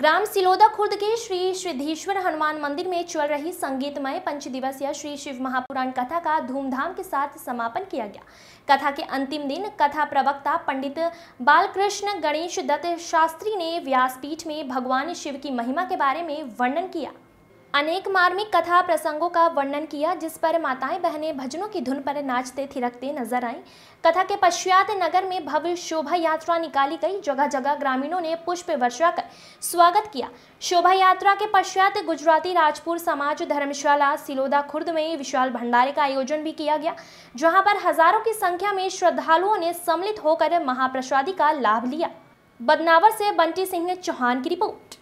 ग्राम सिलोदा खुर्द के श्री सिद्धेश्वर हनुमान मंदिर में चल रही संगीतमय पंच दिवसीय श्री शिव महापुराण कथा का धूमधाम के साथ समापन किया गया कथा के अंतिम दिन कथा प्रवक्ता पंडित बालकृष्ण गणेश दत्त शास्त्री ने व्यासपीठ में भगवान शिव की महिमा के बारे में वर्णन किया अनेक मार्मिक कथा प्रसंगों का वर्णन किया जिस पर माताएं बहनें भजनों की धुन पर नाचते थिरकते नजर आईं कथा के पश्चात नगर में भव्य शोभा यात्रा निकाली गई जगह जगह ग्रामीणों ने पुष्प वर्षा कर स्वागत किया शोभा यात्रा के पश्चात गुजराती राजपुर समाज धर्मशाला सिलोदा खुर्द में विशाल भंडारे का आयोजन भी किया गया जहाँ पर हजारों की संख्या में श्रद्धालुओं ने सम्मिलित होकर महाप्रसादी का लाभ लिया बदनावर से बंटी सिंह चौहान की रिपोर्ट